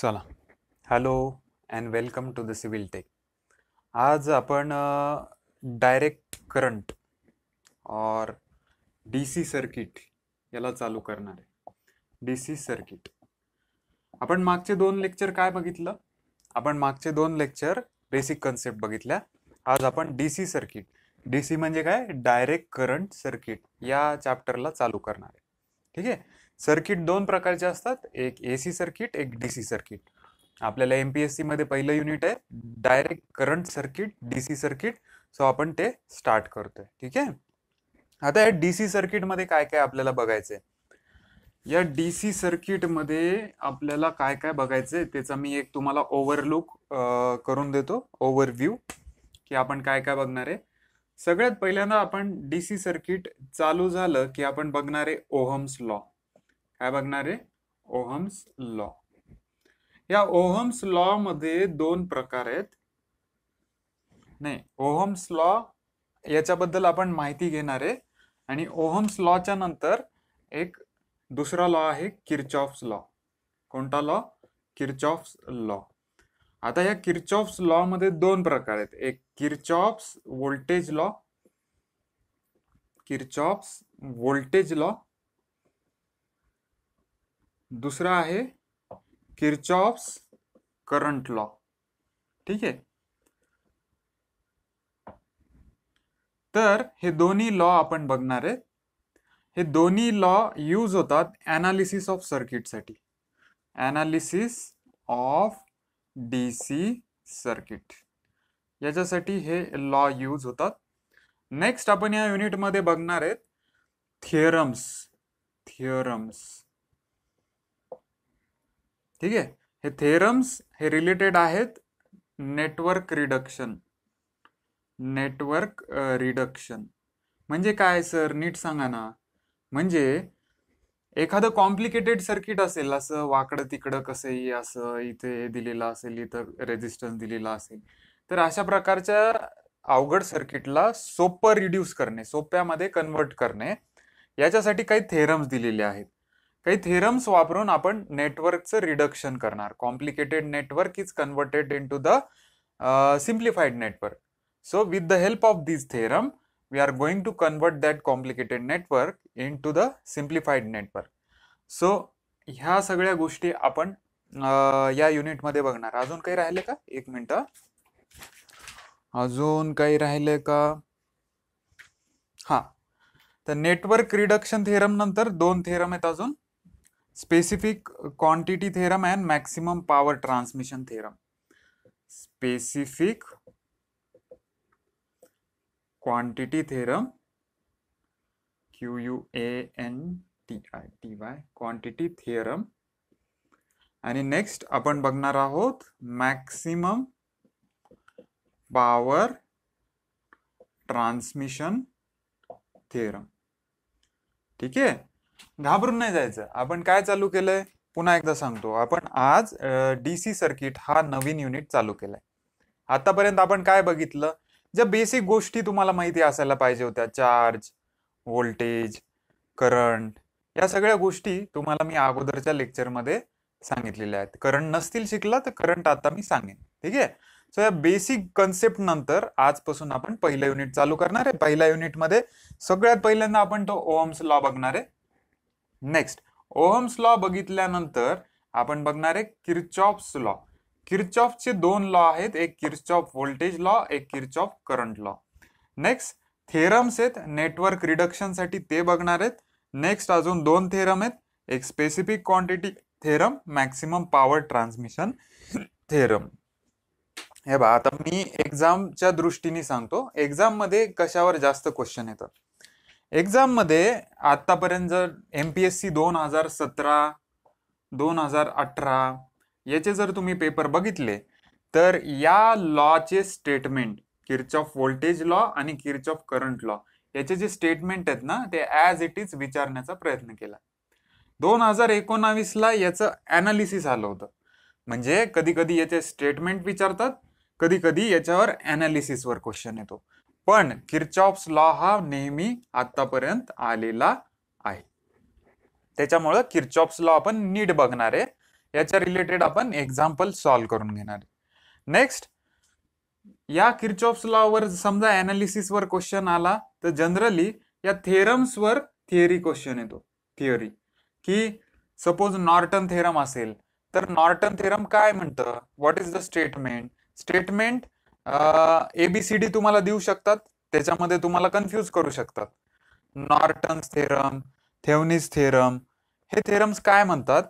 चला hello and welcome to the civil tech आज आपण डायरेक्ट करंट और डी सी सर्किट याला चालू करणार आहे डी सी सर्किट आपण मागचे दोन लेक्चर काय बघितलं आपण मागचे दोन लेक्चर बेसिक कन्सेप्ट बघितल्या आज आपण D C circuit D C म्हणजे काय डायरेक्ट करंट सर्किट या चॅप्टरला चालू करणार आहे ठीक आहे सर्किट दोन प्रकारचे असतात एक ए सी सर्किट एक डी सी सर्किट आपल्याला एम पी एस सीमध्ये पहिलं युनिट आहे direct current circuit D C circuit so आपण ते स्टार्ट करतोय ठीक आहे आता या डी सी सर्किटमध्ये काय काय आपल्याला बघायचंय या डी सी मध्ये आपल्याला काय काय बघायचंय त्याचा मी एक तुम्हाला ओव्हरलुक करून देतो ओव्हरव्ह्यू की आपण काय काय बघणार आहे सगळ्यात पहिल्यांदा आपण डी सी सर्किट चालू झालं की आपण बघणार आहे ओहम्स लॉ काय बघणार आहे ओहम्स लॉ या ओहम्स लॉ मध्ये दोन प्रकार आहेत नाही ओहम्स लॉ याच्याबद्दल आपण माहिती घेणार आहे आणि ओहम्स लॉच्या नंतर एक दुसरा लॉ आहे किर्चॉफ्स लॉ कोणता लॉ किर्चॉफ्स लॉ आता या किर्चॉफ्स लॉ मध्ये दोन प्रकार आहेत एक Kirchhoff's voltage law Kirchhoff's voltage law दुसरा आहे किर्चॉप्स करंट लॉ ठीक आहे तर हे दोन्ही लॉ आपण बघणार आहेत हे दोन्ही लॉ यूज होतात अनालिसिस ऑफ सर्किटसाठी analysis of D C circuit याच्यासाठी हे लॉ यूज होतात नेक्स्ट आपण या युनिटमध्ये बघणार आहेत थिअरम्स थिअरम्स ठीक आहे हे थेरम्स हे रिलेटेड आहेत नेटवर्क रिडक्शन नेटवर्क रिडक्शन म्हणजे काय सर नीट सांगा ना म्हणजे एखादं कॉम्प्लिकेटेड सर्किट असेल असं वाकडं तिकडं कसंही असं इथे दिलेलं असेल इथं रेजिस्टन्स दिलेला असेल तर अशा प्रकारच्या अवघड सर्किटला सोपं रिड्यूस करणे सोप्यामध्ये कन्वर्ट करणे याच्यासाठी काही थेरम्स दिलेले आहेत काही थेरम्स वापरून आपण नेटवर्कचं रिडक्शन करणार complicated network is converted into the simplified network so with the help of this theorem are going to convert that complicated network into the simplified network so ह्या सगळ्या गोष्टी आपण uh, या युनिटमध्ये बघणार अजून काही राहिले का एक मिनिट अजून काही राहिले का हां तर नेटवर्क रिडक्शन थेरम नंतर दोन थेरम आहेत अजून specific quantity theorem and maximum power transmission theorem specific quantity theorem Q U A N T I T Y quantity theorem आणि नेक्स्ट आपण बघणार आहोत मॅक्सिमम पॉवर ट्रान्समिशन थेरम ठीक आहे घाबरून नाही जायचं आपण काय चालू केलंय पुन्हा एकदा सांगतो आपण आज डीसी सर्किट हा नवीन युनिट चालू केलाय आतापर्यंत आपण काय बघितलं ज्या बेसिक गोष्टी तुम्हाला माहिती असायला पाहिजे होत्या चार्ज व्होल्टेज करंट या सगळ्या गोष्टी तुम्हाला मी अगोदरच्या लेक्चरमध्ये सांगितलेल्या आहेत करंट नसतील शिकला तर करंट आता मी सांगेन ठीक आहे सो या बेसिक कन्सेप्ट नंतर आजपासून आपण पहिलं युनिट चालू करणार आहे पहिल्या युनिटमध्ये सगळ्यात पहिल्यांदा आपण तो ओम्स लॉ बघणार आहे नेक्स्ट ओहम्स लॉ बघितल्यानंतर आपण बघणार आहे स्लॉ लॉ किरचॉफचे दोन लॉ आहेत एक किरचॉफ व्होल्टेज लॉ एक Kirchhoff current law next theorems आहेत नेटवर्क रिडक्शनसाठी ते बघणार आहेत नेक्स्ट अजून दोन थेरम आहेत एक specific quantity theorem maximum power transmission theorem हे बा आता मी एक्झामच्या दृष्टीने सांगतो एक्झाममध्ये कशावर जास्त क्वेश्चन येतात एक्झाममध्ये आतापर्यंत जर एम पी एस सी दोन हजार सतरा दोन हजार अठरा याचे जर तुम्ही पेपर बघितले तर या लॉचे statement Kirchhoff voltage law आणि किर्च ऑफ करंट लॉ याचे जे स्टेटमेंट आहेत ना ते ॲज इट इज विचारण्याचा प्रयत्न केला दोन हजार ला याचं अनालिसिस आलं होतं म्हणजे कधी कधी याचे स्टेटमेंट विचारतात कधी कधी याच्यावर वर क्वेश्चन येतो पण किर्चॉप्स लॉ हा नेहमी आतापर्यंत आलेला आहे त्याच्यामुळं किर्चॉप्स लॉ आपण नीट बघणार आहे याच्या रिलेटेड आपण एक्झाम्पल सॉल्व्ह करून घेणार आहे नेक्स्ट या किर्चॉप्स लॉ वर समजा अनालिसिस वर क्वेश्चन आला तर जनरली या थेरम्सवर वर थिअरी क्वेश्चन येतो थिअरी की सपोज नॉर्टन थेरम असेल तर नॉर्टन थेरम काय म्हणतं what is the statement statement A B C D तुम्हाला देऊ शकतात त्याच्यामध्ये तुम्हाला कन्फ्यूज करू शकतात नॉर्टन्स थेरम थेवनिस थेरम हे थेरम्स काय म्हणतात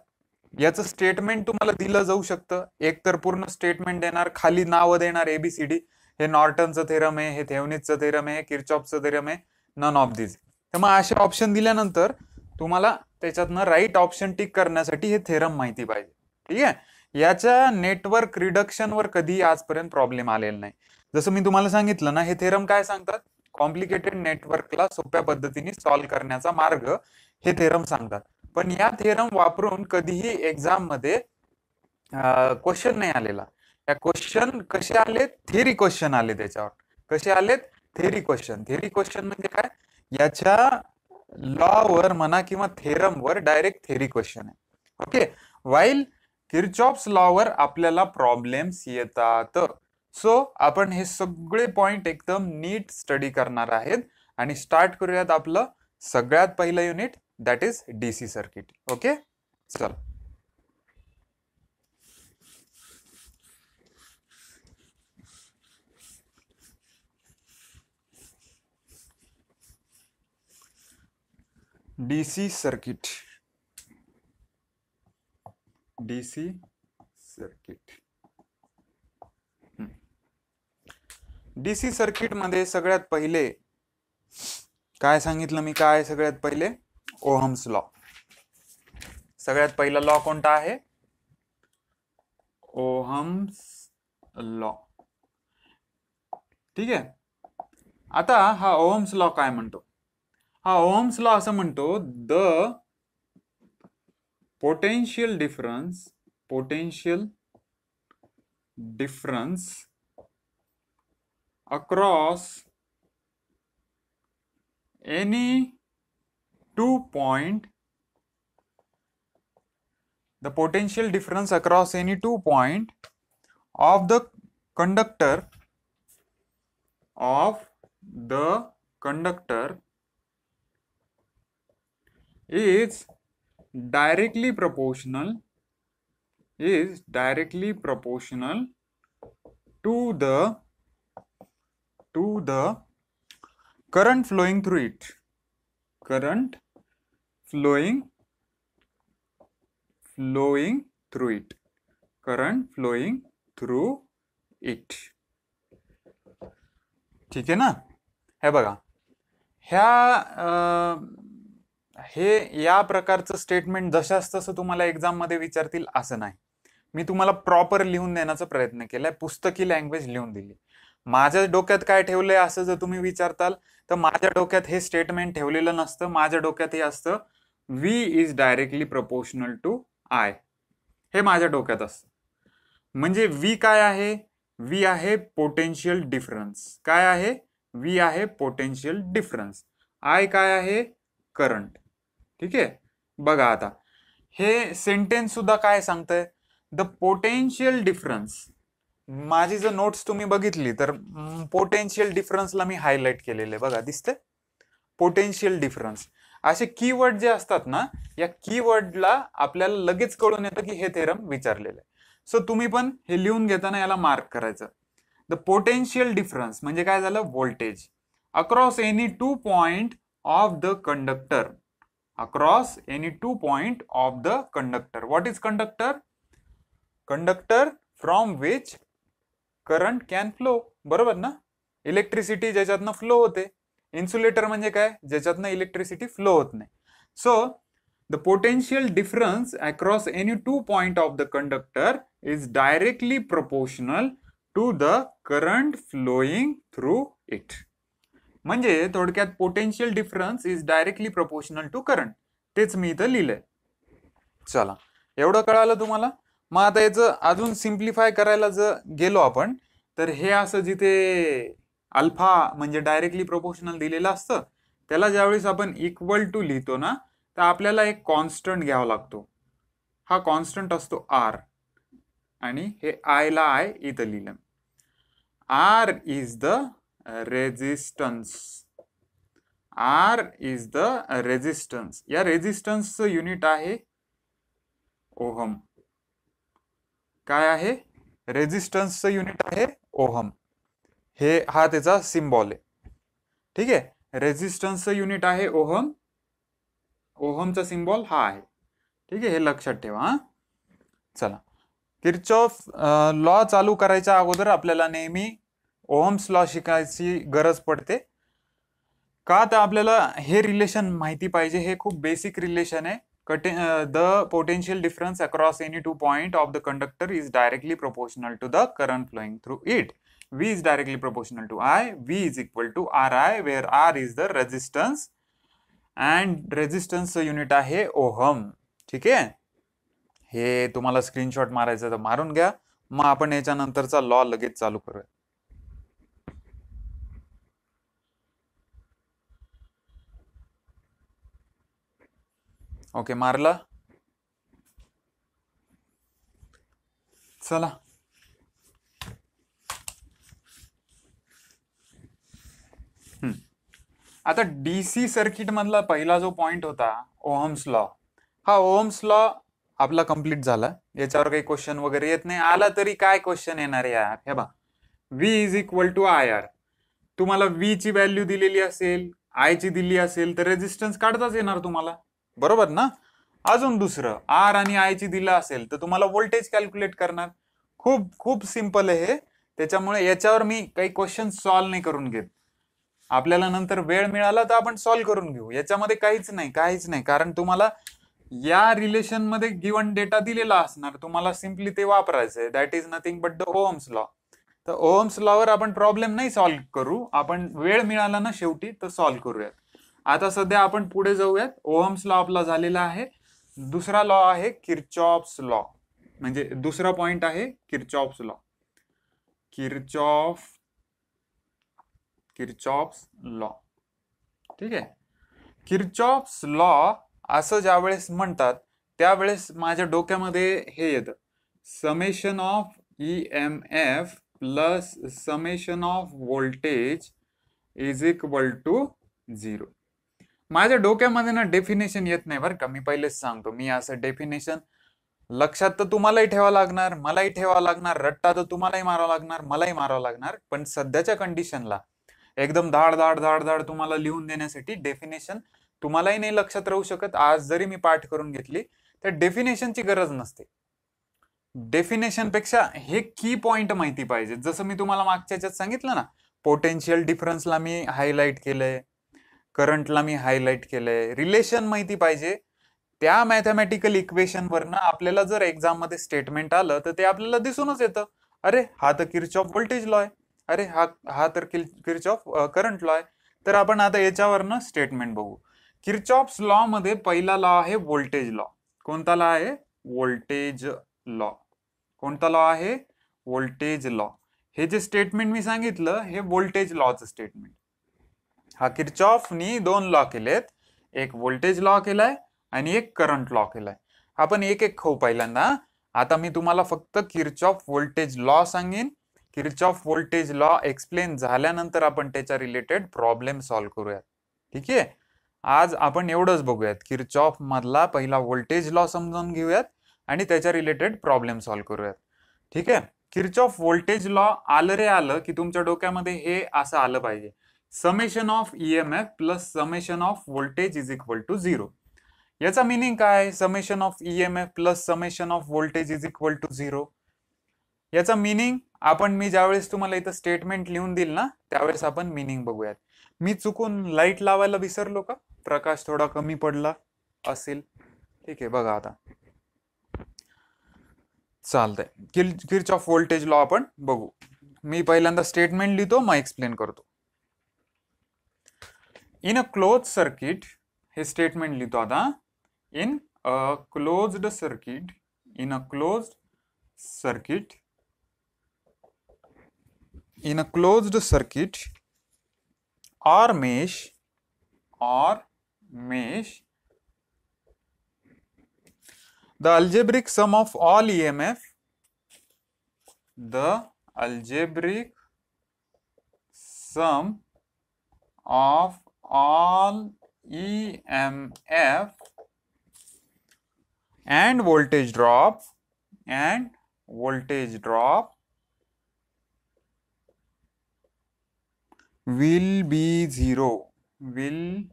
याचं स्टेटमेंट तुम्हाला दिलं जाऊ शकतं एक तर पूर्ण स्टेटमेंट देणार खाली नावं देणार एबीसीडी हे नॉर्टनचं थेरम आहे हे थेवनिसचं थेरम आहे किरचॉपचं थेरम आहे नॉन ऑफ दिस तर मग असे ऑप्शन दिल्यानंतर तुम्हाला त्याच्यातनं राईट ऑप्शन टिक करण्यासाठी हे थेरम माहिती पाहिजे ठीक आहे याच्या नेटवर्क रिडक्शनवर कधी आजपर्यंत प्रॉब्लेम आलेला नाही जसं मी तुम्हाला सांगितलं ना हे थेरम काय सांगतात कॉम्प्लिकेटेड नेटवर्कला सोप्या पद्धतीने सॉल्व्ह करण्याचा मार्ग हे थेरम सांगतात पण या थेरम वापरून कधीही एक्झाम मध्ये क्वेश्चन नाही आलेला या क्वेश्चन कसे आले थेरी क्वेश्चन आले त्याच्यावर कसे आलेत थेरी क्वेश्चन थेरी क्वेश्चन म्हणजे काय याच्या लॉ वर म्हणा किंवा थेरम वर डायरेक्ट थेरी क्वेश्चन आहे ओके वाईल किरचॉप्स लॉवर आपल्याला प्रॉब्लेम्स येतात सो आपण हे सगळे पॉइंट एकदम नीट स्टडी करणार आहेत आणि स्टार्ट करूयात आपलं सगळ्यात पहिलं unit that is C circuit okay चल DC circuit DC circuit DC circuit मध्ये सगळ्यात पहिले काय सांगितलं मी काय सगळ्यात पहिले ओहम्स लॉ सगळ्यात पहिला लॉ कोणता आहे ओहम्स लॉ ठीक आहे आता हा ओहम्स लॉ काय म्हणतो हा ओहम्स लॉ असं म्हणतो the potential difference potential difference across any two point the potential difference across any two point of the conductor of the conductor is directly proportional is directly proportional to the to the current flowing through it current flowing flowing through it current flowing through it ठीक आहे ना हे बघा ह्या हे या प्रकारचं statement जशास तसं तुम्हाला एक्झाममध्ये विचारतील असं नाही मी तुम्हाला प्रॉपर लिहून देण्याचा प्रयत्न केलाय पुस्तकी लँग्वेज लिहून दिली माझ्या डोक्यात काय ठेवलंय असं जर तुम्ही विचारताल तर माझ्या डोक्यात हे स्टेटमेंट ठेवलेलं नसतं माझ्या डोक्यात हे असतं V is directly proportional to I हे माझ्या डोक्यात असतं म्हणजे व्ही काय आहे व्ही आहे पोटेन्शियल डिफरन्स काय आहे व्ही आहे पोटेन्शियल डिफरन्स आय काय आहे करंट ठीक आहे बघा आता हे सेंटेन्स सुद्धा काय सांगतंय द पोटेन्शियल डिफरन्स माझी जर नोट्स तुम्ही बघितली तर पोटेन्शियल डिफरन्सला मी हायलाईट केलेले बघा दिसते पोटेन्शियल डिफरन्स असे कीवर्ड जे असतात ना या कीवर्डला आपल्याला लगेच कळून येतं की हे थेरम विचारलेलं आहे सो तुम्ही पण हे लिहून घेताना याला मार्क करायचं द पोटेन्शियल डिफरन्स म्हणजे काय झालं voltage across any two point of the conductor across any two point of the conductor. What is conductor? Conductor from which current can flow. बरोबर ना? Electricity जैसा flow होते. Insulator मंजे क्या है? जैसा electricity flow होते. So the potential difference across any two point of the conductor is directly proportional to the current flowing through it. म्हणजे थोडक्यात potential difference is directly proportional to current तेच मी इथं लिहिलंय चला एवढं कळालं तुम्हाला मग आता याचं अजून सिम्प्लिफाय करायला जर गेलो आपण तर हे असं जिथे अल्फा म्हणजे डायरेक्टली प्रोपोर्शनल दिलेलं असतं त्याला ज्यावेळेस आपण इक्वल टू लिहितो ना तर आपल्याला एक कॉन्स्टंट घ्यावा लागतो हा कॉन्स्टंट असतो आर आणि हे आयला आय इथं लिहिलं R is the resistance R is the resistance या रेजिस्टन्सचं युनिट आहे ओहम काय आहे रेजिस्टन्सचं युनिट आहे ओहम हे हा त्याचा सिम्बॉल आहे ठीक आहे रेजिस्टन्सचं युनिट आहे ओहम ओहमचा सिम्बॉल हा आहे ठीक आहे हे लक्षात ठेवा चला किर्चॉफ लॉ चालू करायच्या अगोदर आपल्याला नेहमी ओहम्स लॉ शिकायची गरज पडते का तर आपल्याला हे रिलेशन माहिती पाहिजे हे खूप बेसिक रिलेशन आहे कटे the potential difference across any two point of the conductor is directly proportional to the current flowing through it V is directly proportional to I V is equal to R I where R is the resistance and रेजिस्टन्सचं unit आहे ohm ठीक आहे हे तुम्हाला screenshot मारायचं तर मारून घ्या मग आपण याच्यानंतरचा लॉ लगेच चालू करूया ओके मारला चला आता डी सी मधला पहिला जो पॉइंट होता ओहम्स लॉ हा ओहम्स लॉ आपला कम्प्लीट झाला याच्यावर काही क्वेश्चन वगैरे येत नाही आला तरी काय क्वेश्चन येणार यार हे बा V is equal to I R तुम्हाला ची व्हॅल्यू दिलेली असेल आय ची दिली असेल तर रेजिस्टन्स काढताच येणार तुम्हाला बरोबर ना अजून दुसरं आर आणि आय ची दिलं असेल तर तुम्हाला व्होल्टेज कॅल्क्युलेट करणार खूप खूप सिंपल आहे हे त्याच्यामुळे याच्यावर मी काही क्वेश्चन सॉल्व्ह नाही करून घेत आपल्याला नंतर वेळ मिळाला तर आपण सॉल्व्ह करून घेऊ याच्यामध्ये काहीच नाही काहीच नाही कारण तुम्हाला या रिलेशन मध्ये गिवन डेटा दिलेला असणार तुम्हाला सिम्पली ते वापरायचंय that is nothing but the Ohm's law तर ओम्स लॉवर आपण प्रॉब्लेम नाही सॉल्व्ह करू आपण वेळ मिळाला ना शेवटी तर सॉल्व्ह करूयात आता सध्या आपण पुढे जाऊयात ओहम्स लॉ आपला झालेला आहे दुसरा लॉ आहे किरचॉप्स लॉ म्हणजे दुसरा पॉइंट आहे Kirchhoff's law Kirchhoff Kirchhoff's law ठीक आहे किरचॉप्स लॉ असं ज्या वेळेस म्हणतात त्यावेळेस माझ्या डोक्यामध्ये हे येतं summation of E M F plus summation of voltage is equal to zero माझ्या डोक्यामध्ये ना डेफिनेशन येत नाही बरं का मी पहिलेच सांगतो मी असं डेफिनेशन लक्षात तर तुम्हालाही ठेवा लागणार मलाही ठेवा लागणार रट्टा तर तुम्हालाही मारावा लागणार मलाही मारावं लागणार पण सध्याच्या कंडिशनला एकदम धाड धाड धाड धाड तुम्हाला लिहून देण्यासाठी डेफिनेशन तुम्हालाही नाही लक्षात राहू शकत आज जरी मी पाठ करून घेतली तर डेफिनेशनची गरज नसते डेफिनेशनपेक्षा हे की पॉइंट माहिती पाहिजे जसं मी तुम्हाला मागच्या याच्यात सांगितलं ना पोटेन्शियल डिफरन्सला मी हायलाईट केलंय करंटला मी हायलाईट केलंय रिलेशन माहिती पाहिजे त्या मॅथमॅटिकल इक्वेशनवरनं आपल्याला जर एक्झाममध्ये स्टेटमेंट आलं तर ते आपल्याला दिसूनच येतं अरे हा तर किर्च ऑफ व्होल्टेज लॉ आहे अरे हा हा तर किर्च ऑफ करंट लॉ आहे तर आपण आता याच्यावरनं स्टेटमेंट बघू ऑफ लॉ मध्ये पहिला लॉ आहे व्होल्टेज लॉ कोणता लॉ आहे व्होल्टेज लॉ कोणता लॉ आहे व्होल्टेज लॉ हे जे स्टेटमेंट मी सांगितलं हे व्होल्टेज लॉचं स्टेटमेंट हा किरचॉफनी दोन लॉ केलेत एक व्होल्टेज लॉ केलाय आणि एक करंट लॉ केलाय आपण एक एक खाऊ पहिल्यांदा आता मी तुम्हाला फक्त किरचॉफ व्होल्टेज लॉ सांगेन किरचॉफ व्होल्टेज लॉ एक्सप्लेन झाल्यानंतर आपण त्याच्या रिलेटेड प्रॉब्लेम सॉल्व्ह करूयात ठीक आहे आज आपण एवढंच बघूयात किरचॉफ मधला पहिला व्होल्टेज लॉ समजून घेऊयात आणि त्याच्या रिलेटेड प्रॉब्लेम सॉल्व्ह करूयात ठीक आहे किरचॉफ व्होल्टेज लॉ आलं रे आलं की तुमच्या डोक्यामध्ये हे असं आलं पाहिजे summation of E M F plus summation of voltage is equal to zero याचा मिनिंग काय आहे summation of E M F plus summation of voltage is equal to zero याचा मिनिंग आपण मी ज्यावेळेस तुम्हाला इथं स्टेटमेंट लिहून देईल ना त्यावेळेस आपण मिनिंग बघूयात मी चुकून लाईट लावायला विसरलो का प्रकाश थोडा कमी पडला असेल ठीक आहे बघा आता चालतंय किर्च ऑफ व्होल्टेज लॉ आपण बघू मी पहिल्यांदा स्टेटमेंट लिहितो मग एक्सप्लेन करतो in a closed circuit his statement litoda in a closed circuit in a closed circuit in a closed circuit or mesh R mesh the algebraic sum of all emf the algebraic sum of all EMF and voltage drop and voltage drop will be zero will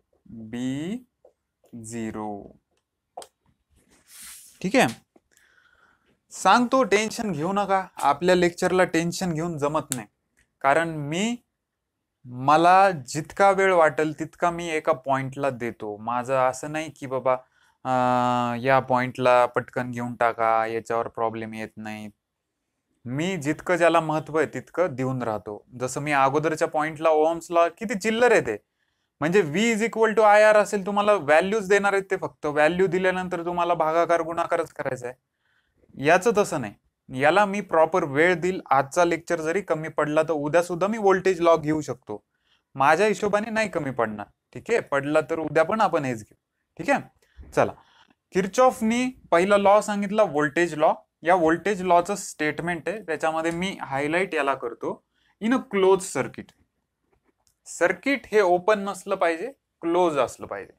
be zero ठीक आहे सांगतो tension घेऊ नका आपल्या लेक्चरला tension घेऊन जमत नाही कारण मी मला जितका वेळ वाटेल तितका मी एका पॉइंटला देतो माझं असं नाही की बाबा या पॉइंटला पटकन घेऊन टाका याच्यावर प्रॉब्लेम येत नाही मी जितकं ज्याला महत्व आहे तितकं देऊन राहतो जसं मी अगोदरच्या पॉइंटला ओम्सला किती चिल्लर येते म्हणजे V is equal to I R असेल तुम्हाला व्हॅल्यूज देणार आहेत ते फक्त व्हॅल्यू दिल्यानंतर तुम्हाला भागाकार गुणाकारच करायचा आहे याचं तसं नाही याला मी प्रॉपर वेळ देईल आजचा लेक्चर जरी कमी पडला तर उद्या सुद्धा मी व्होल्टेज लॉ घेऊ शकतो माझ्या हिशोबाने नाही कमी पडणार ठीक आहे पडला तर उद्या पण आपण हेच घेऊ ठीक आहे चला किर्चॉफनी पहिला लॉ सांगितला व्होल्टेज लॉ या व्होल्टेज लॉचं स्टेटमेंट आहे त्याच्यामध्ये मी हायलाईट याला करतो in a close circuit circuit हे ओपन नसलं पाहिजे क्लोज असलं पाहिजे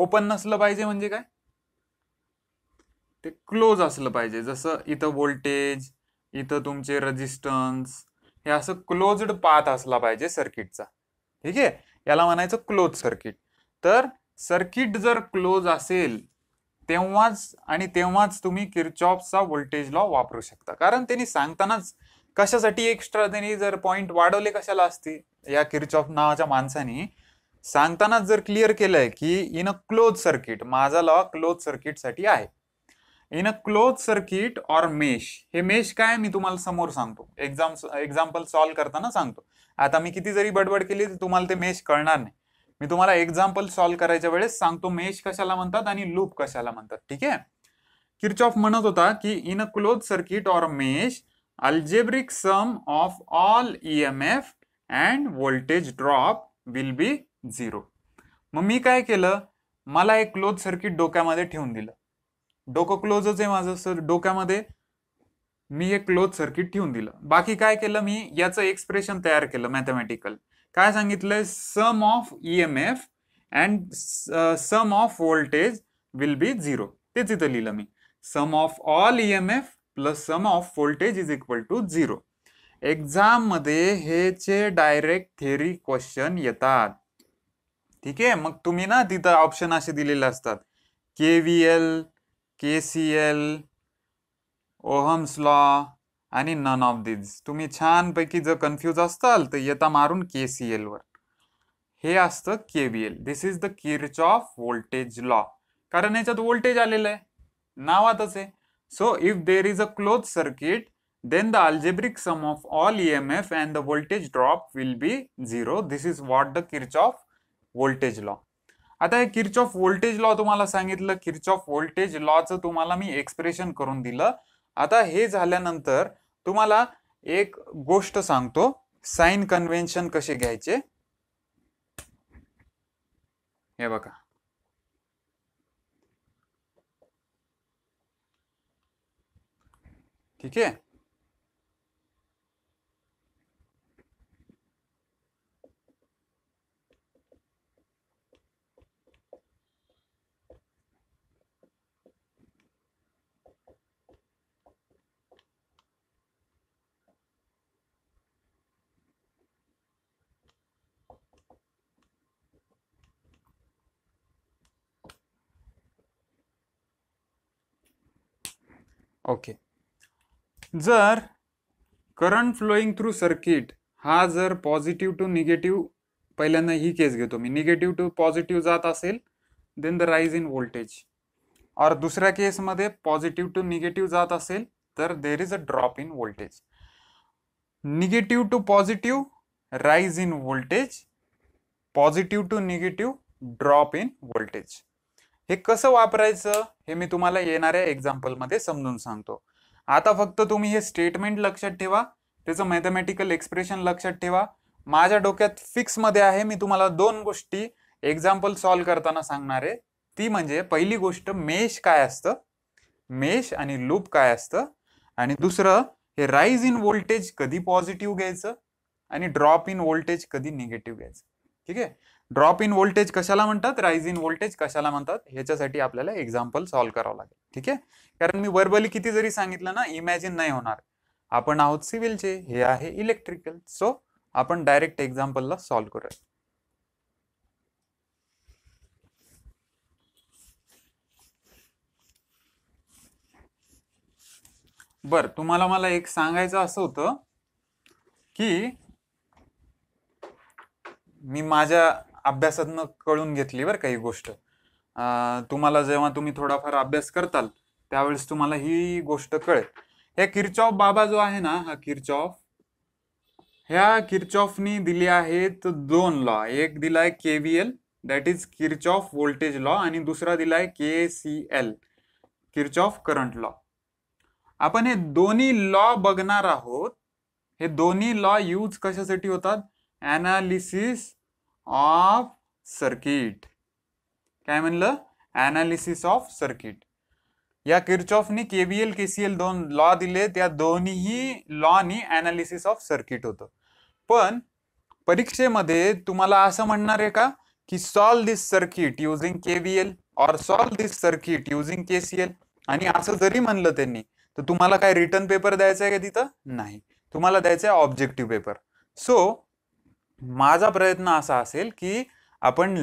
ओपन नसलं पाहिजे म्हणजे काय ते क्लोज असलं पाहिजे जसं इथं व्होल्टेज इथं तुमचे रजिस्टन्स हे असं क्लोज्ड पाथ असला पाहिजे सर्किटचा ठीक आहे याला म्हणायचं क्लोज सर्किट तर सर्किट जर क्लोज असेल तेव्हाच आणि तेव्हाच तुम्ही किरचॉपचा व्होल्टेज लॉ वापरू शकता कारण त्यांनी सांगतानाच कशासाठी एक्स्ट्रा त्यांनी जर पॉईंट वाढवले कशाला असते या किरचॉफ नावाच्या माणसाने सांगतानाच जर क्लिअर केलंय की इन अ क्लोज सर्किट माझा लॉ क्लोज सर्किटसाठी आहे in a close circuit or mesh हे मेश काय मी तुम्हाला समोर सांगतो एक्झाम एक्झाम्पल सॉल्व करताना सांगतो आता मी किती जरी बडबड केली तर तुम्हाला ते मेश कळणार नाही मी तुम्हाला एक्झाम्पल सॉल्व्ह करायच्या वेळेस सांगतो मेश कशाला म्हणतात आणि लूप कशाला म्हणतात ठीक आहे ऑफ म्हणत होता की in a close circuit or mesh algebraic sum of all E M F and voltage drop will be zero मग मी काय केलं मला एक क्लोज सर्किट डोक्यामध्ये ठेवून दिलं डोकं क्लोजच आहे माझं सर डोक्यामध्ये मी हे क्लोज सर्किट ठेवून दिलं बाकी काय केलं मी याचं एक्सप्रेशन तयार केलं मॅथमॅटिकल काय सांगितलंय sum of E M F and sum of voltage will be zero ते तिथं लिहिलं मी sum of all E M F plus sum of voltage is equal to zero exam मध्ये हे चे डायरेक्ट थेरी क्वेश्चन येतात ठीक आहे मग तुम्ही ना तिथं ऑप्शन असे दिलेले असतात K V L K C L Ohm's law आणि नन ऑफ दिज तुम्ही छानपैकी जर कन्फ्यूज असताल तर येता मारून के सी एलवर हे असतं K V L this is the Kirchhoff voltage law कारण याच्यात वोल्टेज आलेलं आहे नावातच आहे so if there is a close circuit then the algebraic sum of all E M F and the voltage drop will be zero this is what the Kirchhoff voltage law आता हे of voltage law तुम्हाला सांगितलं Kirchhoff voltage लॉचं तुम्हाला मी expression करून दिलं आता हे झाल्यानंतर तुम्हाला एक गोष्ट सांगतो साइन कन्व्हेन्शन कसे घ्यायचे हे बघा ठीक आहे ओके जर करंट फ्लोईंग थ्रू सर्किट हा जर पॉझिटिव्ह टू निगेटिव्ह पहिल्यांदा ही केस घेतो मी निगेटिव्ह टू पॉझिटिव्ह जात असेल then the rise in voltage or दुसऱ्या केसमध्ये पॉझिटिव्ह टू निगेटिव्ह जात असेल तर there is a drop in voltage negative to positive rise in voltage positive to negative drop in voltage हे कसं वापरायचं हे मी तुम्हाला येणाऱ्या एक्झाम्पलमध्ये समजून सांगतो आता फक्त तुम्ही हे स्टेटमेंट लक्षात ठेवा त्याचं मॅथमॅटिकल एक्सप्रेशन लक्षात ठेवा माझ्या डोक्यात फिक्स मध्ये आहे मी तुम्हाला दोन गोष्टी एक्झाम्पल सॉल्व्ह करताना सांगणार आहे ती म्हणजे पहिली गोष्ट मेश काय असतं मेश आणि लूप काय असतं आणि दुसरं हे राईज इन व्होल्टेज कधी पॉझिटिव्ह घ्यायचं आणि ड्रॉप इन व्होल्टेज कधी निगेटिव्ह घ्यायचं ठीक आहे ड्रॉप इन व्होल्टेज कशाला म्हणतात राईज इन व्होल्टेज कशाला म्हणतात ह्याच्यासाठी आपल्याला एक्झाम्पल सॉल्व्ह करावं लागेल ठीक आहे कारण मी वर्बली किती जरी सांगितलं ना इमॅजिन नाही होणार आपण आहोत सिव्हिलचे हे आहे इलेक्ट्रिकल सो आपण डायरेक्ट एक्झाम्पलला सॉल्व्ह करूया बर तुम्हाला मला एक सांगायचं असं होतं की मी माझ्या अभ्यासातनं कळून घेतली बरं काही गोष्ट तुम्हाला जेव्हा तुम्ही थोडाफार अभ्यास करताल त्यावेळेस तुम्हाला ही गोष्ट कळेल हे किरचॉफ बाबा जो आहे ना हा किरचॉफ ह्या किरचॉफनी दिली आहेत दोन लॉ एक दिलाय K V L that is Kirchhoff voltage law आणि दुसरा दिलाय K C L Kirchhoff current law आपण हे दोन्ही लॉ बघणार आहोत हे दोन्ही लॉ यूज कशासाठी होतात अनालिसिस ऑफ सर्किट काय म्हणलं अनालिसिस ऑफ सर्किट या किर्चॉफने केबीएल केसीएल दोन लॉ दिले त्या दोन्ही लॉनी अनालिसिस ऑफ सर्किट होतं पण परीक्षेमध्ये तुम्हाला असं म्हणणार आहे का की solve this circuit using KVL or solve this circuit using KCL आणि असं जरी म्हणलं त्यांनी तर तुम्हाला काय रिटर्न पेपर द्यायचा आहे का तिथं नाही तुम्हाला द्यायचा आहे ऑब्जेक्टिव्ह पेपर सो माझा प्रयत्न असा असेल की आपण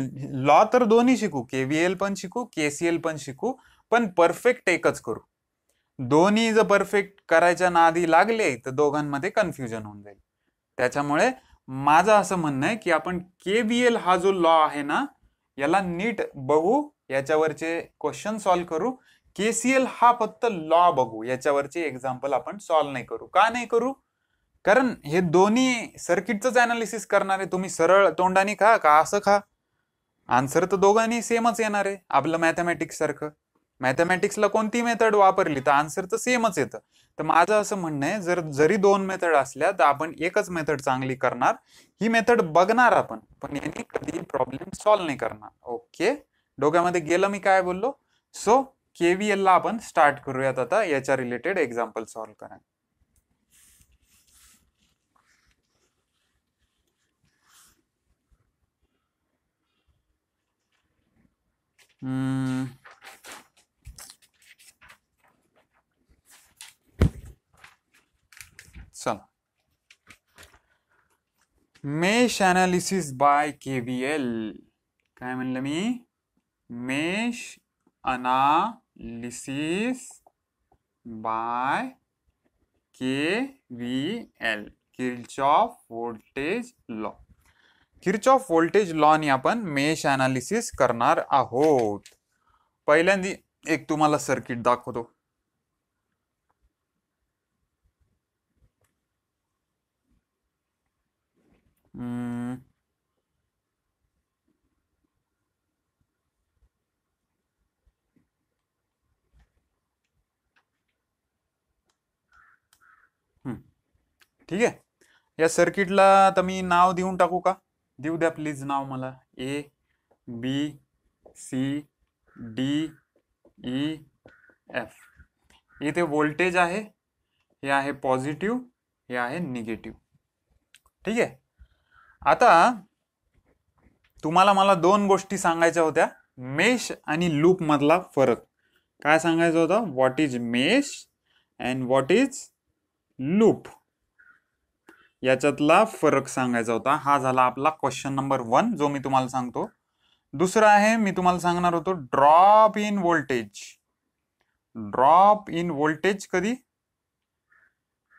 लॉ तर दोन्ही शिकू केव्हीएल पण शिकू केसीएल पण शिकू पण परफेक्ट एकच करू दोन्ही जर परफेक्ट करायच्या आधी लागले तर दोघांमध्ये कन्फ्युजन होऊन जाईल त्याच्यामुळे माझं असं म्हणणं आहे की आपण के एल हा जो लॉ आहे ना याला नीट बघू याच्यावरचे क्वेश्चन सॉल्व्ह करू के सी एल हा फक्त लॉ बघू याच्यावरचे एक्झाम्पल आपण सॉल्व्ह नाही करू का नाही करू कारण हे दोन्ही सर्किटचंच करणार करणारे तुम्ही सरळ तोंडाने खा का असं खा आन्सर तर दोघांनी सेमच येणार आहे आपलं मॅथमॅटिक्स सारखं मॅथमॅटिक्सला कोणती मेथड वापरली तर आन्सर तर सेमच येतं तर माझं असं म्हणणं आहे जर जरी दोन मेथड असल्या तर आपण एकच मेथड चांगली करणार ही मेथड बघणार आपण पण याने कधी प्रॉब्लेम सॉल्व्ह नाही करणार ओके डोक्यामध्ये गेलं मी काय बोललो सो ला आपण स्टार्ट करूयात आता याच्या रिलेटेड एक्झाम्पल सॉल्व्ह करायला Mm. mesh analysis by KVL. Come and mesh analysis by KVL. Kirchhoff voltage law. Kirchhoff voltage या आपण मेश अनालिसिस करणार आहोत पहिल्यांदा एक तुम्हाला सर्किट दाखवतो ठीक आहे या सर्किटला आता मी नाव देऊन टाकू का देऊ द्या प्लीज नाव मला A B C D E F इथे वोल्टेज आहे हे आहे पॉझिटिव्ह हे आहे निगेटिव्ह ठीक आहे आता तुम्हाला मला दोन गोष्टी सांगायच्या होत्या मेश आणि लूपमधला फरक काय सांगायचं होतं what is mesh and what is loop याच्यातला फरक सांगायचा होता हा झाला आपला क्वेश्चन नंबर वन जो मी तुम्हाला सांगतो दुसरा आहे मी तुम्हाला सांगणार होतो drop in voltage drop in voltage कधी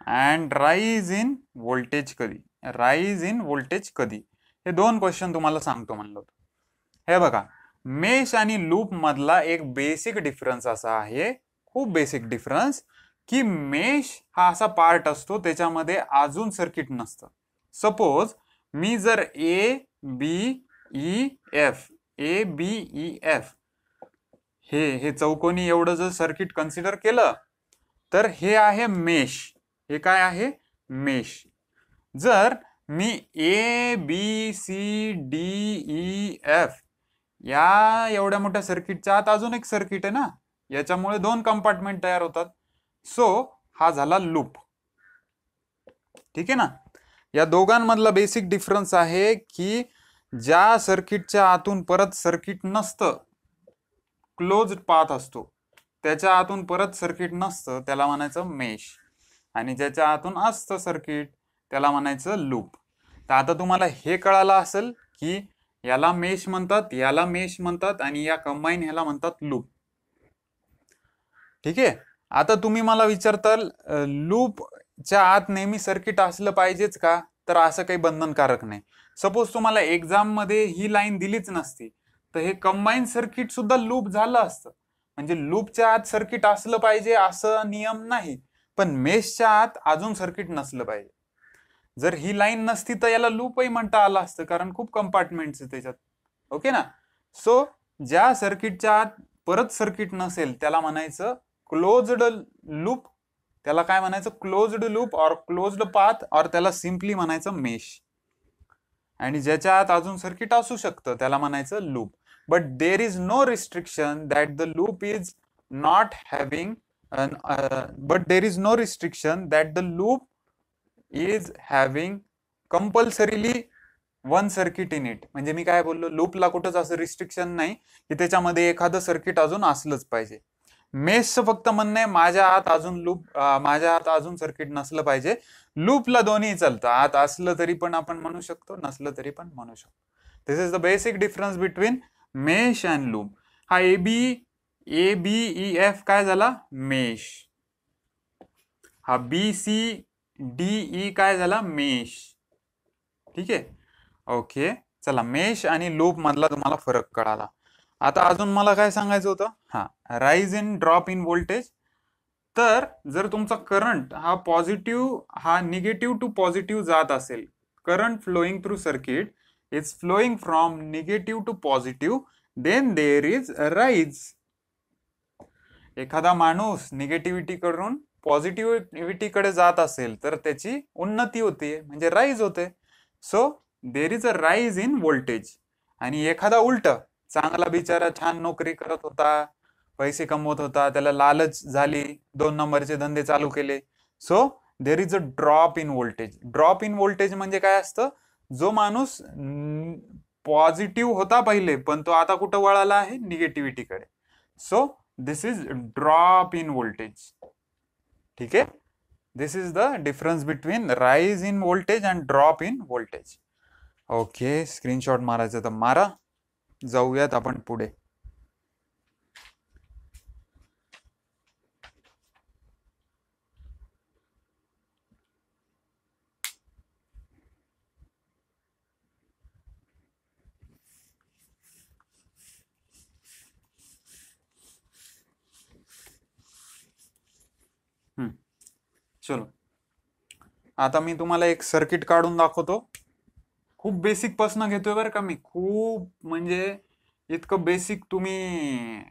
अँड राईज इन व्होल्टेज कधी राईज इन व्होल्टेज कधी हे दोन क्वेश्चन तुम्हाला सांगतो म्हणलं होतं हे बघा मेश आणि लूप मधला एक बेसिक डिफरन्स असा आहे खूप बेसिक डिफरन्स की मेश हा असा पार्ट असतो त्याच्यामध्ये अजून सर्किट नसतं सपोज मी जर A B E F A B E F हे हे चौकोनी एवढं जर सर्किट कन्सिडर केलं तर हे आहे मेश हे काय आहे मेश जर मी A B C D E F या एवढ्या मोठ्या सर्किटच्या आत अजून एक सर्किट आहे ना याच्यामुळे दोन कंपार्टमेंट तयार होतात सो हा झाला लूप ठीक आहे ना या दोघांमधला बेसिक डिफरन्स आहे की ज्या सर्किटच्या आतून परत सर्किट नसतं क्लोज पाथ असतो त्याच्या आतून परत सर्किट नसतं त्याला म्हणायचं मेश आणि ज्याच्या आतून असतं सर्किट त्याला म्हणायचं लूप तर आता तुम्हाला हे कळालं असेल की याला मेश म्हणतात याला मेश म्हणतात आणि या कंबाईन ह्याला म्हणतात लूप ठीक आहे आता तुम्ही मला विचारताल लूपच्या आत नेहमी सर्किट असलं पाहिजेच का तर असं काही बंधनकारक नाही सपोज तुम्हाला मध्ये ही लाईन दिलीच नसती तर हे कंबाईन सर्किट सुद्धा लूप झालं असतं म्हणजे लूपच्या आत सर्किट असलं पाहिजे असं नियम नाही पण मेसच्या आत अजून सर्किट नसलं पाहिजे जर ही लाईन नसती तर याला लूपही म्हणता आला असतं कारण खूप कंपार्टमेंट्स त्याच्यात ओके ना सो ज्या सर्किटच्या आत परत सर्किट नसेल त्याला म्हणायचं क्लोज्ड लूप त्याला काय म्हणायचं closed loop or closed path or त्याला सिम्पली म्हणायचं मेश आणि ज्याच्या आत अजून सर्किट असू शकतं त्याला म्हणायचं loop but there is no restriction that the loop is not having but there is no restriction that the loop is having compulsorily one circuit in it म्हणजे मी काय बोललो लूपला कुठंच असं रिस्ट्रिक्शन नाही की त्याच्यामध्ये एखादं सर्किट अजून असलंच पाहिजे मेसचं फक्त म्हणणं आहे माझ्या हात अजून लूप माझ्या हात अजून सर्किट नसलं पाहिजे लूपला दोन्ही चालतं आत असलं तरी पण आपण म्हणू शकतो नसलं तरी पण म्हणू शकतो this is the basic difference between mesh and loop हा A B A B E F काय झाला मेश हा बी सी डी ई काय झाला मेश ठीक आहे ओके चला मेश आणि लूप मधला तुम्हाला फरक कळाला आता अजून मला काय सांगायचं होतं हा rise in drop in voltage तर जर तुमचा करंट हा पॉझिटिव्ह हा निगेटिव्ह टू पॉझिटिव्ह जात असेल current flowing through circuit it's flowing from negative to positive then there is rise एखादा माणूस निगेटिव्हिटी कडून पॉझिटिव्हिटीकडे जात असेल तर त्याची उन्नती होते म्हणजे राईज होते so there is a rise in voltage आणि एखादा उलट चांगला बिचारा छान नोकरी करत होता पैसे कमवत होता त्याला लालच झाली दोन नंबरचे धंदे चालू केले so there is a drop in voltage drop in voltage म्हणजे काय असतं जो माणूस पॉझिटिव्ह होता पहिले पण तो आता कुठं वळाला आहे निगेटिव्हिटीकडे so this is drop in voltage ठीक आहे this is the difference between rise in voltage and drop in voltage okay screenshot मारायचं तर मारा जाऊयात आपण पुढे चलो आता मी तुम्हाला एक सर्किट काढून दाखवतो खूप बेसिक पासन घेतोय बरं का मी खूप म्हणजे इतकं बेसिक तुम्ही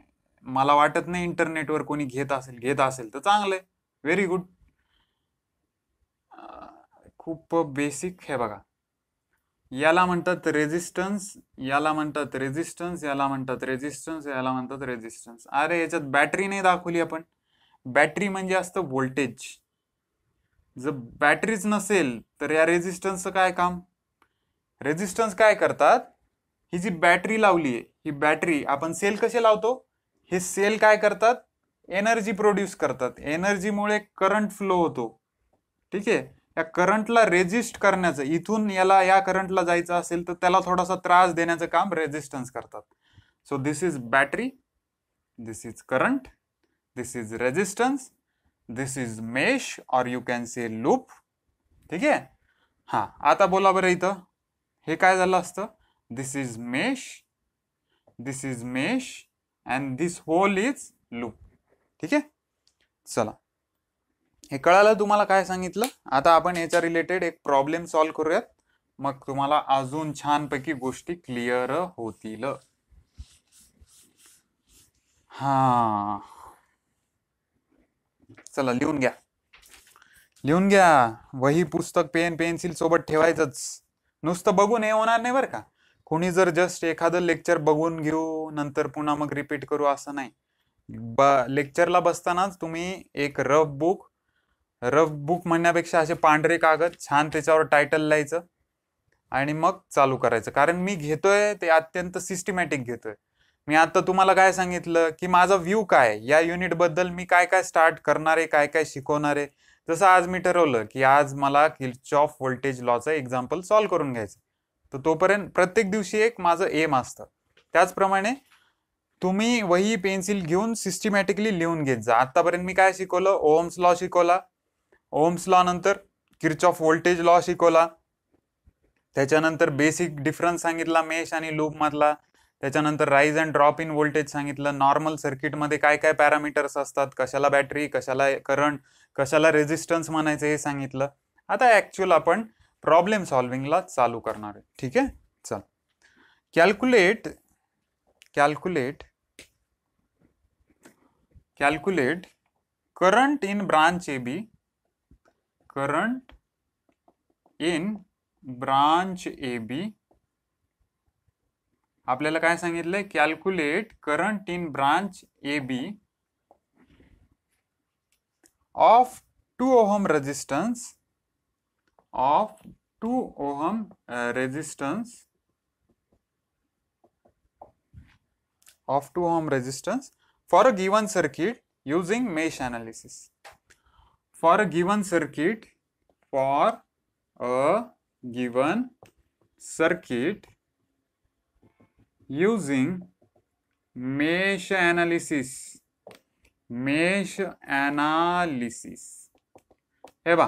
मला वाटत नाही इंटरनेटवर कोणी घेत असेल घेत असेल तर चांगलंय व्हेरी गुड खूप बेसिक हे बघा याला म्हणतात रेझिस्टन्स याला म्हणतात रेजिस्टन्स याला म्हणतात रेजिस्टन्स याला म्हणतात रेजिस्टन्स अरे याच्यात बॅटरी नाही दाखवली आपण बॅटरी म्हणजे असतं व्होल्टेज जर बॅटरीच नसेल तर या रेझिस्टन्सचं काय काम रेजिस्टन्स काय करतात ही जी बॅटरी लावली आहे ही बॅटरी आपण सेल कसे लावतो हे सेल काय करतात एनर्जी प्रोड्यूस करतात एनर्जीमुळे करंट फ्लो होतो ठीक आहे या करंटला रेजिस्ट करण्याचं इथून याला या करंटला जायचं असेल तर त्याला थोडासा त्रास देण्याचं काम रेजिस्टन्स करतात so this is battery this is current this is resistance this is mesh or you can say loop ठीक आहे हां आता बोला बरं इथं हे काय झालं असतं this is mesh this is mesh and this whole is loop ठीक आहे चला हे कळालं तुम्हाला काय सांगितलं आता आपण याच्या रिलेटेड एक प्रॉब्लेम सॉल्व्ह करूयात मग तुम्हाला अजून छानपैकी गोष्टी क्लिअर होतील हां चला लिहून घ्या लिहून घ्या वही पुस्तक पेन पेन्सिल सोबत ठेवायचंच नुसतं बघून हे होणार नाही बरं का कोणी जर जस्ट एखादं लेक्चर बघून घेऊ नंतर पुन्हा मग रिपीट करू असं नाही ब लेक्चरला बसतानाच तुम्ही एक रफ बुक रफ बुक म्हणण्यापेक्षा असे पांढरे कागद छान त्याच्यावर टायटल लिहायचं आणि मग चालू करायचं कारण मी घेतोय ते अत्यंत सिस्टमॅटिक घेतोय मी आता तुम्हाला काय सांगितलं की माझा व्ह्यू काय या युनिटबद्दल मी काय काय स्टार्ट करणार आहे काय काय शिकवणार आहे जसं आज मी ठरवलं की आज मला किर्च ऑफ व्होल्टेज लॉचं एक्झाम्पल सॉल्व्ह करून घ्यायचं तर तोपर्यंत प्रत्येक दिवशी एक माझं एम असतं त्याचप्रमाणे तुम्ही वही पेन्सिल घेऊन सिस्टमॅटिकली लिहून घेत जा आत्तापर्यंत मी काय शिकवलं ओम्स लॉ शिकवला ओम्स लॉ नंतर किर्च ऑफ व्होल्टेज लॉ शिकवला त्याच्यानंतर बेसिक डिफरन्स सांगितला मेश आणि लूप मधला त्याच्यानंतर rise and drop in voltage सांगितलं नॉर्मल सर्किटमध्ये काय काय पॅरामीटर्स असतात कशाला बॅटरी कशाला करंट कशाला रेझिस्टन्स म्हणायचं हे सांगितलं आता ॲक्च्युअल आपण प्रॉब्लेम सॉल्व्हिंगला चालू करणार आहे ठीक आहे चल calculate calculate calculate current in branch A B current in branch A B आपल्याला काय सांगितलंय calculate current in branch A B of two ohm resistance of two ohm resistance of two ohm resistance for a given circuit using mesh analysis for a given circuit for a given circuit using mesh analysis mesh analysis हे बा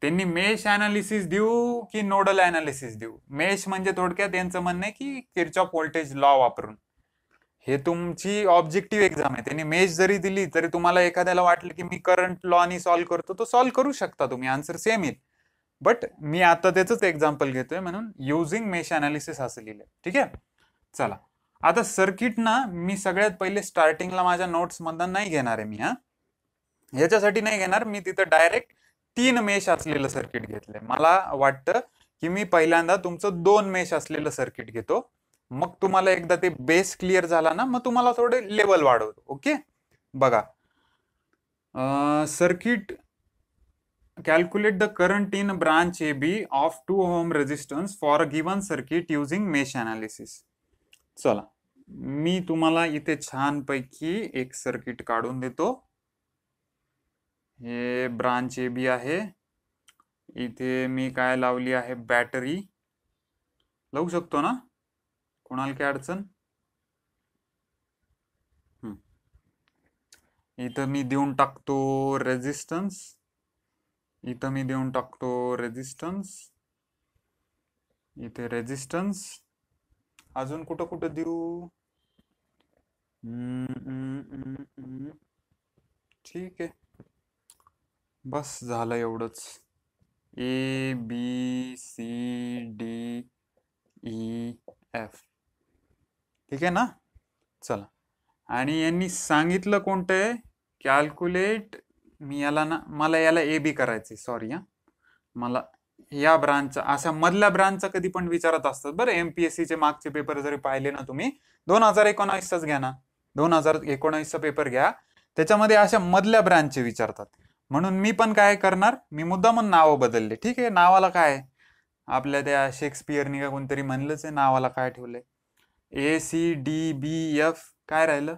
त्यांनी mesh analysis देऊ की nodal analysis देऊ mesh म्हणजे थोडक्यात त्यांचं म्हणणं आहे की किरचॉप व्होल्टेज लॉ वापरून हे तुमची ऑब्जेक्टिव्ह एक्झाम आहे त्यांनी मेश जरी दिली तरी तुम्हाला एखाद्याला वाटलं की मी करंट लॉनी सॉल्व्ह करतो तो सॉल्व्ह करू शकता तुम्ही आन्सर सेम येईल बट मी आता त्याचंच एक्झाम्पल घेतोय म्हणून युझिंग मेश अनालिसिस असं लिहिलं ठीक आहे चला आता सर्किट ना मी सगळ्यात पहिले स्टार्टिंगला माझ्या नोट्स मधनं नाही घेणार आहे मी हा याच्यासाठी नाही घेणार मी तिथं डायरेक्ट तीन मेश असलेलं सर्किट घेतलंय मला वाटतं की मी पहिल्यांदा तुमचं दोन मेश असलेलं सर्किट घेतो मग तुम्हाला एकदा ते बेस क्लिअर झाला ना मग तुम्हाला थोडे लेवल वाढवतो ओके बघा circuit calculate the current in branch A B of two ohm resistance for given circuit using mesh analysis चला मी तुम्हाला इथे छानपैकी एक सर्किट काढून देतो हे ब्रांच ए बी आहे इथे मी काय लावली आहे बॅटरी लावू शकतो ना कोणाला काय अडचण इथं मी देऊन टाकतो रेजिस्टन्स इथं मी देऊन टाकतो रेजिस्टन्स इथे रेजिस्टन्स अजून कुठं कुठं देऊ ठीक आहे बस झालं एवढंच A B C D E F ठीक आहे ना चला आणि यांनी सांगितलं कोणतं आहे कॅल्क्युलेट मी याला ना मला याला ए बी करायचे सॉरी हां मला या ब्रांचचा अशा मधल्या ब्रांचचा कधी पण विचारत असतात बरं चे मागचे पेपर जरी पाहिले ना तुम्ही दोन हजार एकोणावीसचाच घ्या ना दोन हजार एकोणावीसचा पेपर घ्या त्याच्यामध्ये अशा मधल्या ब्रांचचे विचारतात म्हणून मी पण काय करणार मी मुद्दा म्हणून नावं बदलले ठीक आहे नावाला काय आपल्या त्या शेक्सपियरनी का कोणतरी म्हणलंच आहे नावाला काय ठेवलंय A C D B F काय राहिलं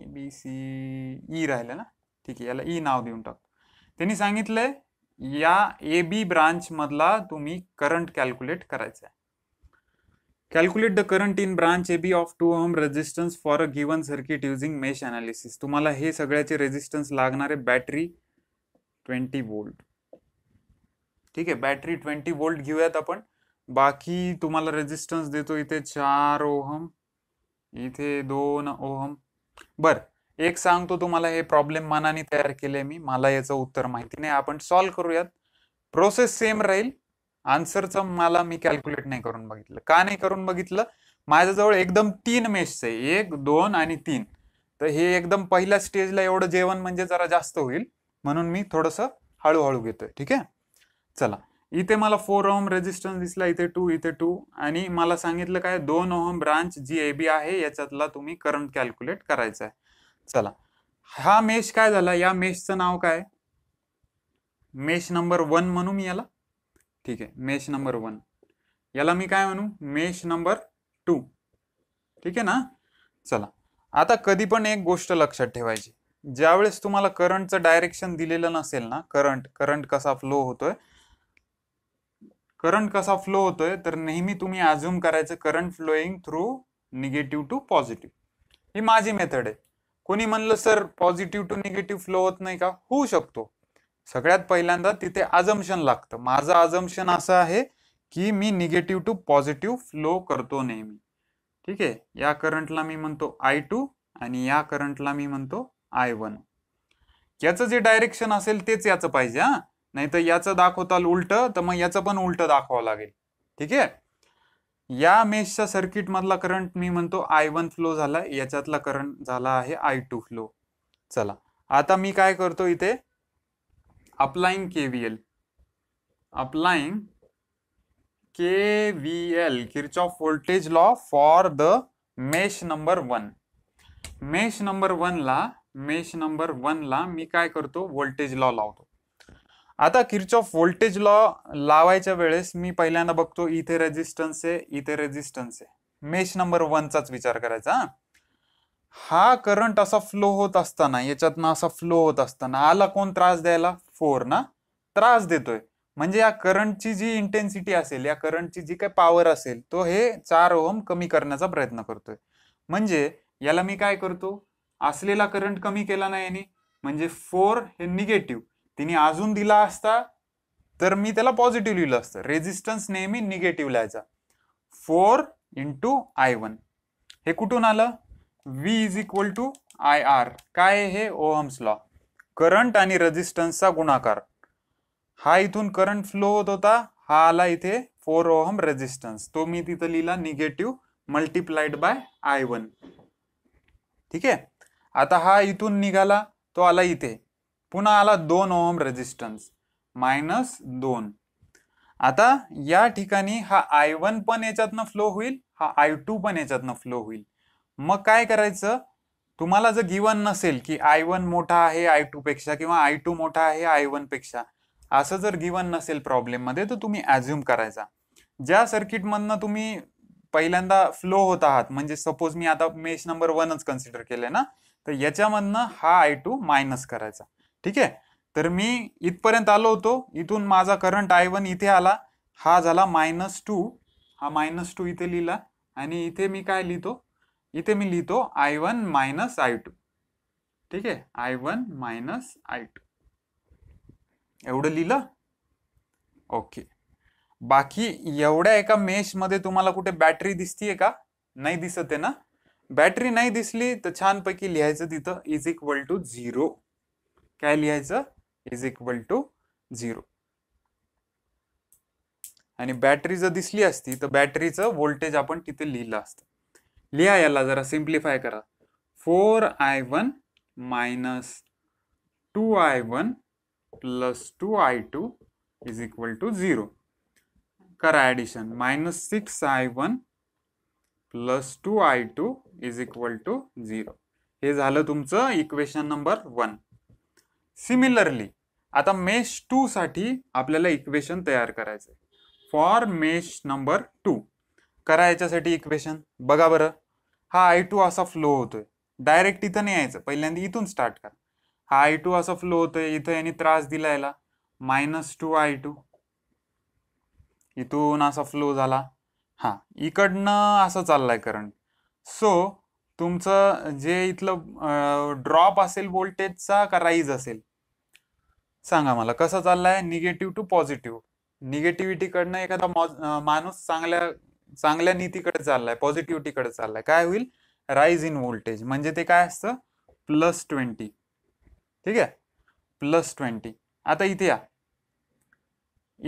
ए बी सी ई राहिलं ना ठीक आहे याला ई e नाव देऊन टाक त्यांनी सांगितलंय या ए बी ब्रांच मधला तुम्ही करंट कॅल्क्युलेट करायचा आहे calculate the current in branch A B of two ohm resistance for a given circuit using mesh analysis तुम्हाला हे सगळ्याचे रेजिस्टन्स लागणारे बॅटरी ट्वेंटी वोल्ट ठीक आहे बॅटरी ट्वेंटी वोल्ट घेऊयात आपण बाकी तुम्हाला रेजिस्टन्स देतो इथे चार ओहम इथे दोन ओहम बरं एक सांगतो तुम्हाला हे प्रॉब्लेम मनाने तयार केले मी मला याचं उत्तर माहिती नाही आपण सॉल्व्ह करूयात प्रोसेस सेम राहील आन्सरचं मला मी कॅल्क्युलेट नाही करून बघितलं का नाही करून बघितलं माझ्याजवळ एकदम तीन मेस आहे एक दोन आणि तीन तर हे एकदम पहिल्या स्टेजला एवढं जेवण म्हणजे जरा जास्त होईल म्हणून मी थोडंसं हळूहळू घेतोय ठीक आहे चला इथे मला फोर ओहम रेजिस्टन्स दिसला इथे टू इथे टू आणि मला सांगितलं काय दोन ohm branch G A B आहे याच्यातला तुम्ही करंट कॅल्क्युलेट करायचा आहे चला हा मेष काय झाला या मेषचं नाव काय मेष नंबर वन म्हणू मी याला ठीक आहे मेष नंबर वन याला मी काय म्हणू मेष नंबर टू ठीक आहे ना चला आता कधी पण एक गोष्ट लक्षात ठेवायची ज्यावेळेस तुम्हाला करंटचं डायरेक्शन दिलेलं नसेल ना करंट करंट कसा फ्लो होतोय करंट कसा फ्लो होतोय तर नेहमी तुम्ही अज्युम करायचं current flowing through negative to positive ही माझी मेथड आहे कोणी म्हणलं sir positive to negative flow होत नाही का होऊ शकतो सगळ्यात पहिल्यांदा तिथे आजम्शन लागतं माझं आजम्शन असं आहे की मी निगेटिव्ह टू पॉझिटिव्ह फ्लो करतो नेहमी ठीक आहे या करंटला मी म्हणतो आय टू आणि या करंटला मी म्हणतो आय वन याचं जे डायरेक्शन असेल तेच याचं पाहिजे हा नाही तर याचं दाखवताल उलट तर मग याचं पण उलट दाखवावं लागेल ठीक आहे या मेशच्या मधला करंट मी म्हणतो आय वन फ्लो झाला याच्यातला करंट झाला आहे आय टू फ्लो चला आता मी काय करतो इथे applying K V L applying K V L Kirchhoff voltage law for the mesh number one mesh number वनला मेश नंबर वनला मी काय करतो व्होल्टेज लॉ लावतो आता किरचॉफ व्होल्टेज लॉ लावायच्या वेळेस मी पहिल्यांदा बघतो इथे रेजिस्टन्स आहे इथे रेजिस्टन्स आहे मेश नंबर वनचाच विचार करायचा हा करंट असा फ्लो होत असताना याच्यातनं असा फ्लो होत असताना आला कोण त्रास द्यायला फोर ना त्रास देतोय म्हणजे या करंटची जी इंटेन्सिटी असेल या करंटची जी काही पॉवर असेल तो हे चार ओम कमी करण्याचा प्रयत्न करतोय म्हणजे याला मी काय करतो असलेला करंट कमी केला नाही याने म्हणजे फोर हे निगेटिव्ह तिने अजून दिला असता तर मी त्याला पॉझिटिव्ह लिहिलं असतं रेझिस्टन्स नेहमी निगेटिव्ह लिहायचा फोर इंटू आय वन हे कुठून आलं V is equal to I R काय हे ओहम्स लॉ करंट आणि रेझिस्टन्सचा गुणाकार हा इथून करंट फ्लो होत होता हा आला इथे फोर ओहम रेझिस्टन्स तो मी तिथं लिहिला negative multiplied by I one ठीक आहे आता हा इथून निघाला तो आला इथे पुन्हा आला दोन ओम रेझिस्टन्स मायनस दोन आता या ठिकाणी हा आय वन पण याच्यातनं फ्लो होईल हा आय टू पण याच्यातनं फ्लो होईल मग काय करायचं तुम्हाला जर गिवन नसेल की आय वन मोठा आहे आय टू पेक्षा किंवा आय टू मोठा आहे आय वन पेक्षा असं जर गिवन नसेल प्रॉब्लेम मध्ये तर तुम्ही ॲझ्युम करायचा ज्या सर्किटमधनं तुम्ही पहिल्यांदा फ्लो होत आहात म्हणजे सपोज मी आता मेश नंबर वनच कन्सिडर केले ना तर याच्यामधनं हा आय टू मायनस करायचा ठीक आहे तर मी इथपर्यंत आलो होतो इथून माझा करंट आय वन इथे आला हा झाला मायनस टू हा मायनस टू इथे लिहिला आणि इथे मी काय लिहितो इथे मी लिहितो I one minus I two ठीक आहे I one minus I two एवढं लिहिलं ओके बाकी एवढ्या एका मेशमध्ये तुम्हाला कुठे बॅटरी दिसतीये का नाही दिसत आहे ना बॅटरी नाही दिसली तर छानपैकी लिहायचं तिथं इज इक्वल टू झिरो काय लिहायचं इज इक्वल टू झिरो आणि बॅटरी जर दिसली असती तर बॅटरीचं व्होल्टेज आपण तिथे लिहिलं असतं लिहा याला जरा सिम्प्लिफाय करा four I one minus two I one plus two I two is equal to zero करा addition minus six I one plus two I two is equal to zero हे झालं तुमचं इक्वेशन नंबर वन सिमिलरली आता mesh two साठी आपल्याला equation तयार करायचं for mesh number two करा याच्यासाठी इक्वेशन बघा बरं हा आय टू असा फ्लो होतोय डायरेक्ट इथं नाही यायचं पहिल्यांदा इथून स्टार्ट करा हा आय टू असा फ्लो होतोय इथं याने त्रास दिला याला मायनस टू आय टू इथून असा फ्लो झाला हा इकडनं असं चाललाय करंट सो तुमचं जे इथलं ड्रॉप असेल व्होल्टेजचा का राईज असेल सांगा मला कसं चाललाय निगेटिव्ह टू पॉझिटिव्ह निगेटिव्हिटीकडनं एखादा माणूस चांगल्या चांगल्या नीतीकडे चाललाय पॉझिटिव्हिटीकडे चाललाय काय होईल राईज इन व्होल्टेज म्हणजे ते काय असतं प्लस ट्वेंटी ठीक आहे प्लस ट्वेंटी आता इथे या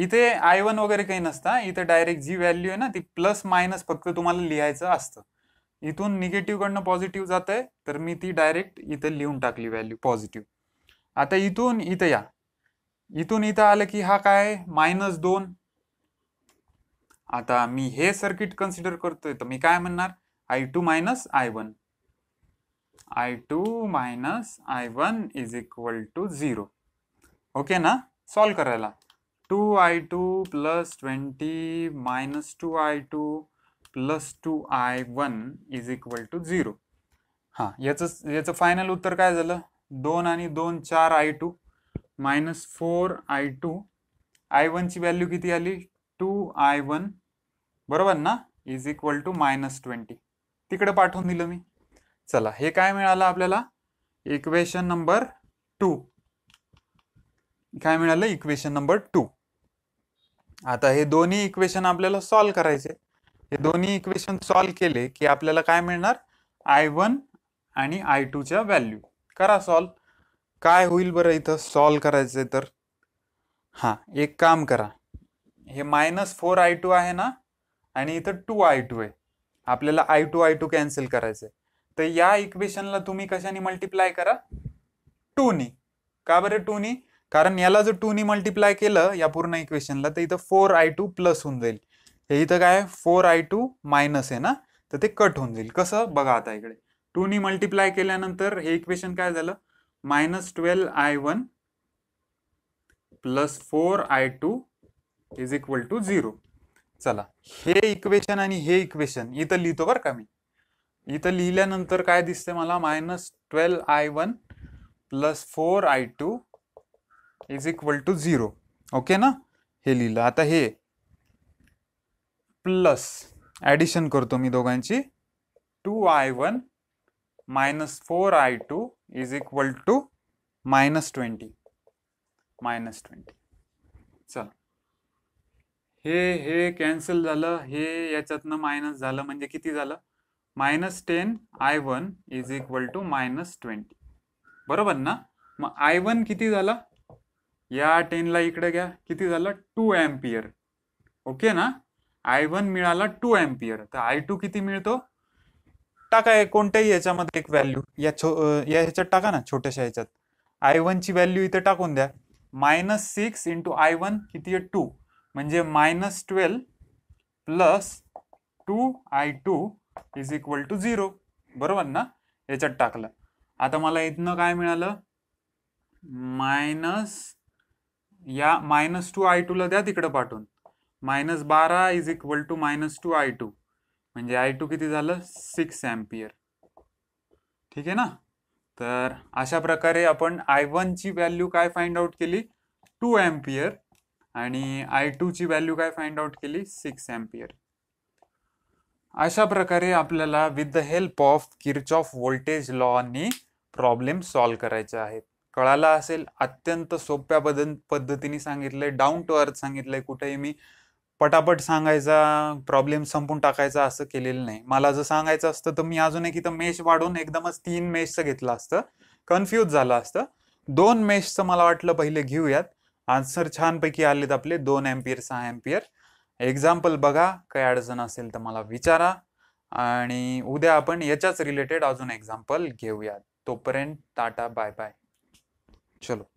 इथे आय वन वगैरे काही नसता इथे डायरेक्ट जी व्हॅल्यू आहे ना ती प्लस मायनस फक्त तुम्हाला लिहायचं असतं इथून निगेटिव्हकडनं पॉझिटिव्ह जात आहे तर मी ती डायरेक्ट इथं लिहून टाकली व्हॅल्यू पॉझिटिव्ह आता इथून इथं या इथून इथं आलं की हा काय मायनस दोन आता मी हे सर्किट कन्सिडर करतोय तर मी काय म्हणणार I two minus I one I two minus I one is equal to zero okay ना सॉल्व करायला two I two plus twenty minus two I two plus two I one is equal to zero हां याचं याचं final उत्तर काय झालं दोन आणि दोन चार I two minus four I two I वनची व्हॅल्यू किती आली टू आय वन बरोबर ना is equal to minus twenty तिकडे पाठवून दिलं मी चला हे काय मिळालं आपल्याला इक्वेशन नंबर टू काय मिळालं इक्वेशन नंबर टू आता हे दोन्ही इक्वेशन आपल्याला सॉल्व करायचे हे दोन्ही इक्वेशन सॉल्व केले की आपल्याला काय मिळणार आय वन आणि आय टूच्या व्हॅल्यू करा सॉल्व काय होईल बरं इथं सॉल्व करायचं तर हां एक काम करा हे मायनस फोर आय टू आहे ना आणि इथं टू आय टू आहे आपल्याला I two I two cancel करायचंय तर या इक्वेशनला तुम्ही कशाने मल्टिप्लाय करा नी का बरं नी कारण याला जर टूनी मल्टिप्लाय केलं या पूर्ण इक्वेशनला तर इथं फोर आय टू प्लस होऊन जाईल हे इथं काय फोर आय टू मायनस आहे ना तर ते कट होऊन जाईल कसं बघा आता इकडे टू नी मल्टिप्लाय केल्यानंतर हे इक्वेशन काय झालं minus twelve I one plus four I two is equal to zero चला हे इक्वेशन आणि हे इक्वेशन इथं लिहितो बरं का मी इथं लिहिल्यानंतर काय दिसते मला minus twelve I one plus four I two is equal to zero okay ना हे लिहिलं आता हे प्लस ॲडिशन करतो मी दोघांची two I one minus four I two is equal to minus twenty minus twenty चल हे हे कॅन्सल झालं हे याच्यातनं मायनस झालं म्हणजे किती झालं minus ten I one is equal to minus twenty बरोबर ना मग आय वन किती झाला या टेनला इकडे घ्या किती झालं टू एम्पियर ओके ना आय वन मिळाला टू अँपियर तर आय टू किती मिळतो टाका कोणत्याही याच्यामध्ये एक व्हॅल्यू या छो या ह्याच्यात टाका ना छोट्याशा ह्याच्यात आय वनची व्हॅल्यू इथे टाकून द्या minus six into I one किती आहे टू म्हणजे minus twelve plus two I two is equal to zero बरोबर ना याच्यात टाकलं आता मला इथनं काय मिळालं मायनस या मायनस टू आय टूला द्या तिकडं पाठवून मायनस बारा is equal to minus two I two म्हणजे आय टू किती झालं सिक्स एम्पियर ठीक आहे ना तर अशा प्रकारे आपण आय वनची व्हॅल्यू काय फाइंड आउट केली टू एम्पियर आणि आय ची व्हॅल्यू काय फाइंड आउट केली सिक्स एम्पियर अशा प्रकारे आपल्याला with the help of Kirchhoff voltage लॉनी प्रॉब्लेम सॉल्व्ह करायचे आहेत कळाला असेल अत्यंत सोप्या पद्धतीने सांगितलंय डाऊन टू अर्थ सांगितलंय कुठेही मी पटापट सांगायचा प्रॉब्लेम संपून टाकायचा असं केलेलं नाही मला जर सांगायचं असतं तर मी अजून एक इथं मेश वाढून एकदमच तीन मेशचं घेतलं असतं कन्फ्यूज झालं असतं दोन मेशचं मला वाटलं पहिले घेऊयात आन्सर छानपैकी आलेत आपले दोन एम्पियर सहा एम्पियर एक्झाम्पल बघा काय अडचण असेल तर मला विचारा आणि उद्या आपण याच्याच रिलेटेड अजून एक्झाम्पल घेऊयात तोपर्यंत टाटा बाय बाय चलो